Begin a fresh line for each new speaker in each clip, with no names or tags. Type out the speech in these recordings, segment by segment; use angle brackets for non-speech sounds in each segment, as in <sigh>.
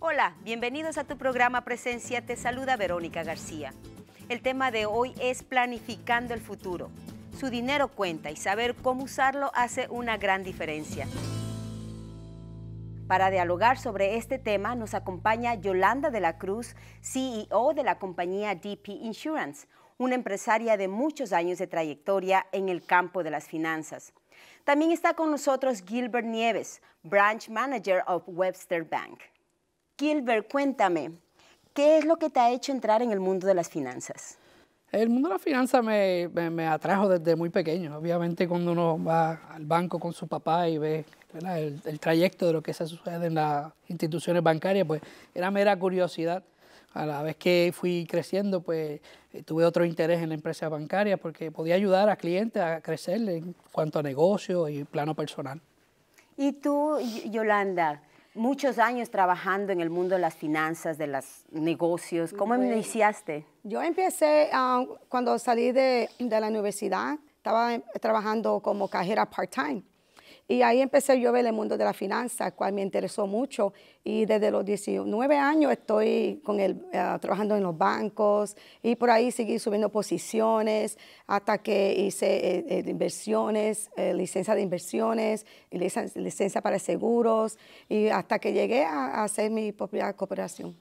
Hola, bienvenidos a tu programa Presencia. Te saluda Verónica García. El tema de hoy es planificando el futuro. Su dinero cuenta y saber cómo usarlo hace una gran diferencia. Para dialogar sobre este tema nos acompaña Yolanda de la Cruz, CEO de la compañía DP Insurance, una empresaria de muchos años de trayectoria en el campo de las finanzas. También está con nosotros Gilbert Nieves, Branch Manager of Webster Bank.
Gilbert, cuéntame, ¿qué es lo que te ha hecho entrar en el mundo de las finanzas? El mundo de las finanzas me, atrajo desde muy pequeño. Obviamente cuando uno va al banco con su papá y ve el, el, trayecto de lo que se sucede en las instituciones bancarias, pues era mera curiosidad. A la vez que fui creciendo, pues eh, tuve otro interés en la empresa bancaria porque podía ayudar a clientes a crecer en cuanto a negocio y plano personal.
Y tú, Yolanda, muchos años trabajando en el mundo de las finanzas, de los negocios. ¿Cómo iniciaste?
Yo empecé um, cuando salí de, de, la universidad, estaba trabajando como cajera part-time y ahí empecé yo a ver el mundo de la finanza, cual me interesó mucho. Y desde los 19 años estoy con el, eh, trabajando en los bancos y por ahí seguí subiendo posiciones hasta que hice eh, eh, inversiones, licencia de inversiones, licencia para seguros y hasta que llegué a, hacer mi propia cooperación.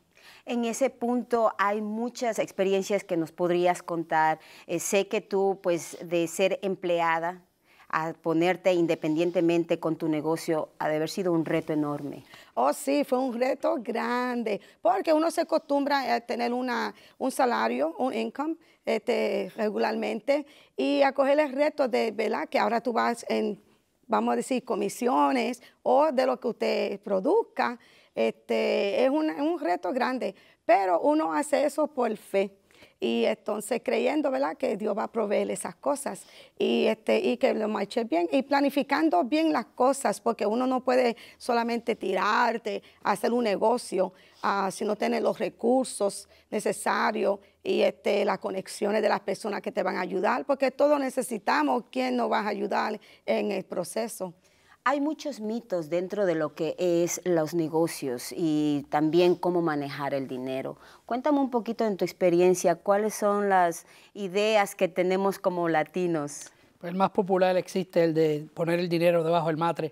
En ese punto hay muchas experiencias que nos podrías contar. sé que tú, pues, de ser empleada, a ponerte independientemente con tu negocio ha de haber sido un reto enorme.
Oh, sí, fue un reto grande, porque uno se acostumbra a tener una, un salario, un income este, regularmente y a coger el reto de, ¿verdad? Que ahora tú vas en, vamos a decir, comisiones o de lo que usted produzca. Este, es un reto grande, pero uno hace eso por fe y entonces creyendo, ¿verdad?, que Dios va a proveer esas cosas y, este, y que lo marche bien y planificando bien las cosas, porque uno no puede solamente tirarte a hacer un negocio ah, si no tienes los recursos necesarios y este, las conexiones de las personas que te van a ayudar, porque todos necesitamos quién nos va a ayudar en el proceso.
Hay muchos mitos dentro de lo que es los negocios y también cómo manejar el dinero. Cuéntame un poquito en tu experiencia, ¿cuáles son las
ideas que tenemos como latinos? Pues el más popular existe, el de poner el dinero debajo del matre.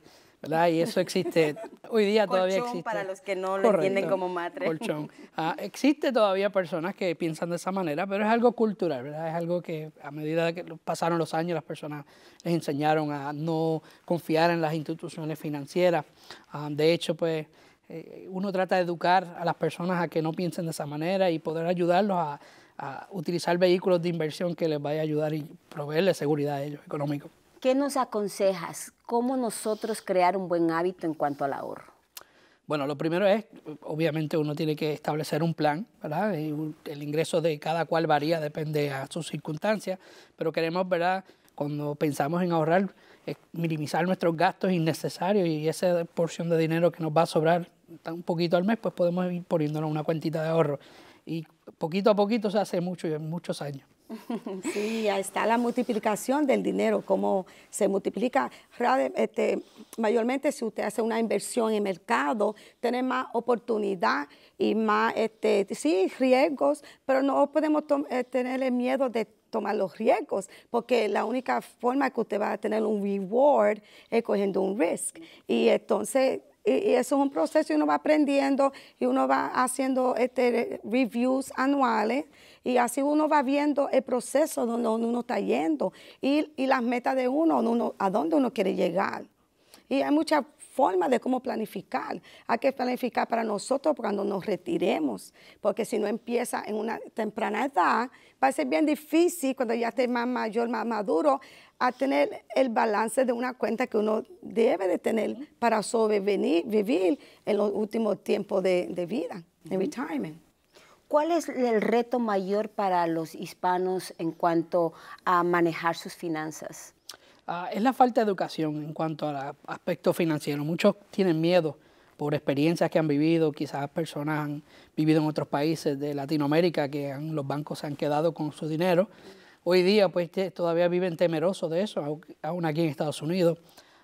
Y eso existe, <laughs> hoy día todavía existe. para
los que no lo entienden como madre. <laughs>
Ah, existe todavía personas que piensan de esa manera, pero es algo cultural, ¿verdad? Es algo que a medida que pasaron los años las personas les enseñaron a no confiar en las instituciones financieras. Ah, de hecho, pues eh, uno trata de educar a las personas a que no piensen de esa manera y poder ayudarlos a, utilizar vehículos de inversión que les vaya a ayudar y proveerle seguridad a ellos económico. ¿Qué nos aconsejas?
¿Cómo nosotros crear un buen hábito en cuanto al ahorro?
Bueno, lo primero es, obviamente uno tiene que establecer un plan, ¿verdad? El ingreso de cada cual varía, depende a sus circunstancias, pero queremos, ¿verdad? Cuando pensamos en ahorrar, minimizar nuestros gastos innecesarios y esa porción de dinero que nos va a sobrar un poquito al mes, pues podemos ir poniéndonos una cuentita de ahorro. Y poquito a poquito se hace mucho y en muchos años.
<laughs> Sí, ahí está la multiplicación del dinero, cómo se multiplica. Este, mayormente si usted hace una inversión en mercado, tiene más oportunidad y más, este, sí, riesgos, pero no podemos eh, tener el miedo de tomar los riesgos, porque la única forma que usted va a tener un reward es cogiendo un risk. Y entonces y, eso es un proceso y uno va aprendiendo y uno va haciendo este, reviews anuales y así uno va viendo el proceso donde uno está yendo y, las metas de uno, a dónde uno quiere llegar. Y hay muchas formas de cómo planificar. Hay que planificar para nosotros cuando nos retiremos, porque si no empieza en una temprana edad, va a ser bien difícil cuando ya esté más mayor, más maduro, a tener el balance de una cuenta que uno debe de tener para sobrevivir vivir en los últimos tiempos de, vida, en retirement. ¿Cuál es el reto mayor para los
hispanos en cuanto a manejar sus finanzas?
Ah, es la falta de educación en cuanto al aspecto financiero. Muchos tienen miedo por experiencias que han vivido, quizás personas han vivido en otros países de Latinoamérica que los bancos se han quedado con su dinero. Hoy día pues todavía viven temerosos de eso, aún aquí en Estados Unidos.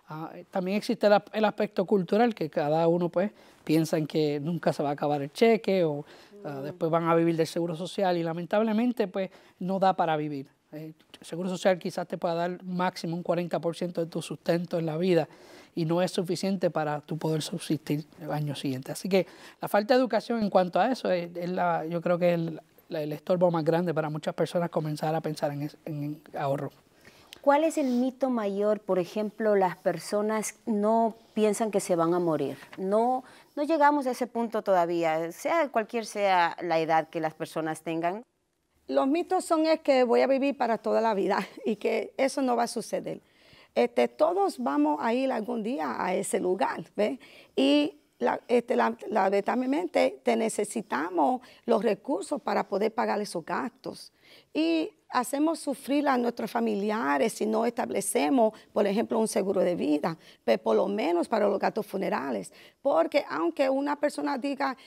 Ah, también existe el aspecto cultural que cada uno pues piensa en que nunca se va a acabar el cheque o ah, mm. después van a vivir del seguro social y lamentablemente pues no da para vivir. El eh, seguro social quizás te pueda dar máximo un 40% de tu sustento en la vida y no es suficiente para tu poder subsistir el año siguiente. Así que la falta de educación en cuanto a eso es, la, yo creo que es el estorbo más grande para muchas personas comenzar a pensar en, ahorro.
¿Cuál es el mito mayor? Por ejemplo, las personas no piensan que se van a morir. No, no llegamos a ese punto
todavía, sea cualquier sea la edad que las personas tengan. Los mitos son es que voy a vivir para toda la vida <laughs> y que eso no va a suceder. Este, todos vamos a ir algún día a ese lugar, Y la, este, lamentablemente te necesitamos los recursos para poder pagar esos gastos. Y hacemos sufrir a nuestros familiares si no establecemos, por ejemplo, un seguro de vida, pero pues, por lo menos para los gastos funerales. Porque aunque una persona diga,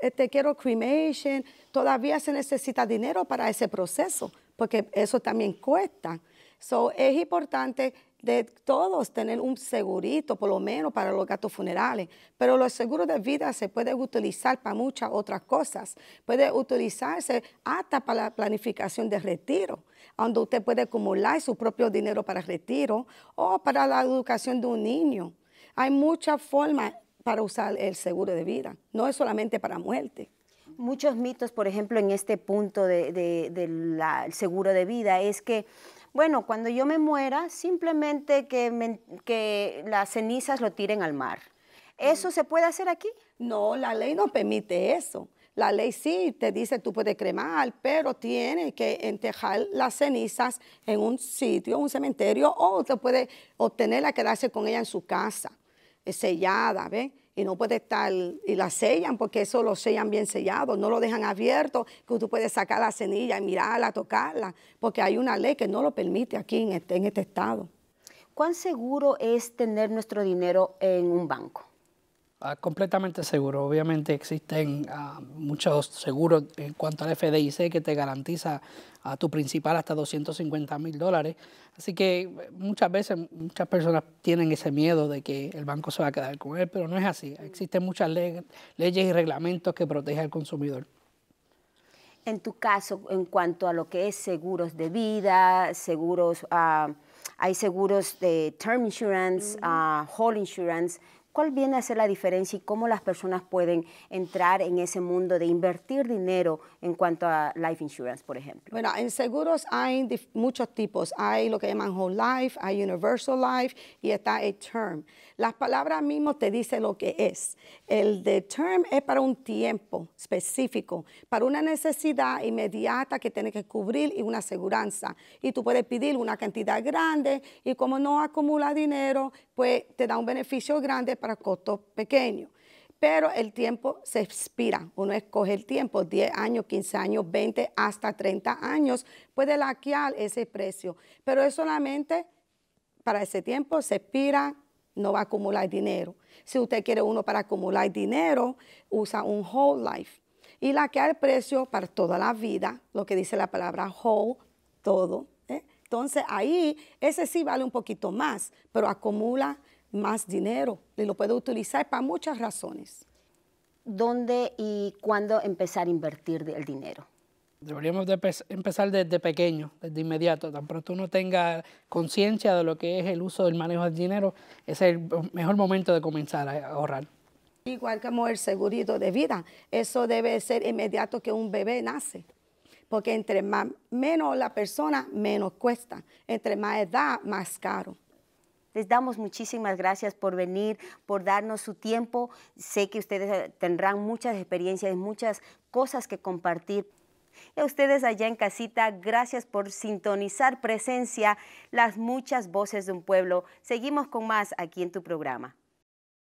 te este, quiero cremation, todavía se necesita dinero para ese proceso, porque eso también cuesta. So, es importante de todos tener un segurito, por lo menos para los gastos funerales. Pero los seguros de vida se pueden utilizar para muchas otras cosas. Puede utilizarse hasta para la planificación de retiro, donde usted puede acumular su propio dinero para retiro o para la educación de un niño. Hay muchas formas para usar el seguro de vida, no es solamente para muerte
muchos mitos, por ejemplo, en este punto del ah, seguro de vida, es que bueno, cuando yo me muera, simplemente que,
las cenizas lo tiren al mar. ¿Eso se puede hacer aquí? No, la ley no permite eso. La ley sí te dice tú puedes cremar, pero tiene que entejar las cenizas en un sitio, un cementerio, o te puede obtenerla, quedarse con ella en su casa, eh, sellada, ¿ves? y no puede estar, y la sellan porque eso lo sellan bien sellado, no lo dejan abierto, que tú puedes sacar la cenilla y mirarla, tocarla, porque hay una ley que no lo permite aquí en este, en este estado. ¿Cuán seguro es tener
nuestro dinero en un banco?
Ah, completamente seguro. Obviamente existen ah, muchos seguros en cuanto al FDIC que te garantiza a ah, tu principal hasta 250 mil dólares. Así que eh, muchas veces muchas personas tienen ese miedo de que el banco se va a quedar con él, pero no es así. Existen muchas leyes y reglamentos que protegen al consumidor.
En tu caso, en cuanto a lo que es seguros de vida, seguros, hay seguros de term insurance, uh, whole insurance, ¿Cuál viene a ser la diferencia y cómo las personas pueden entrar en ese mundo de invertir dinero en cuanto a life insurance, por ejemplo?
Bueno, en seguros hay muchos tipos. Hay lo que llaman whole life, hay universal life y está el term. Las palabras mismas te dicen lo que es. El de term es para un tiempo específico, para una necesidad inmediata que tienes que cubrir y una aseguranza. Y tú puedes pedir una cantidad grande y como no acumula dinero, pues te da un beneficio grande para costos pequeños. Pero el tiempo se expira, uno escoge el tiempo, 10 años, 15 años, 20, hasta 30 años, puede laquear ese precio, pero es solamente para ese tiempo, se expira, no va a acumular dinero. Si usted quiere uno para acumular dinero, usa un whole life. Y laquear el precio para toda la vida, lo que dice la palabra whole, todo. ¿eh? Entonces ahí ese sí vale un poquito más, pero acumula más dinero y lo puedo utilizar para muchas razones. ¿Dónde
y cuándo empezar a invertir el dinero?
Deberíamos empezar desde pequeño, desde inmediato. Tan pronto uno tenga conciencia de lo que es el uso del manejo del dinero, es el mejor momento de comenzar a ahorrar.
Igual como el seguro de vida, eso debe ser inmediato que un bebé nace, porque entre menos la persona, menos cuesta. Entre más edad, más caro. Les damos
muchísimas gracias por venir, por darnos su tiempo. Sé que ustedes eh, tendrán muchas experiencias, y muchas cosas que compartir. Y a ustedes allá en casita, gracias por sintonizar presencia, las muchas voces de un pueblo. Seguimos con más aquí en tu programa.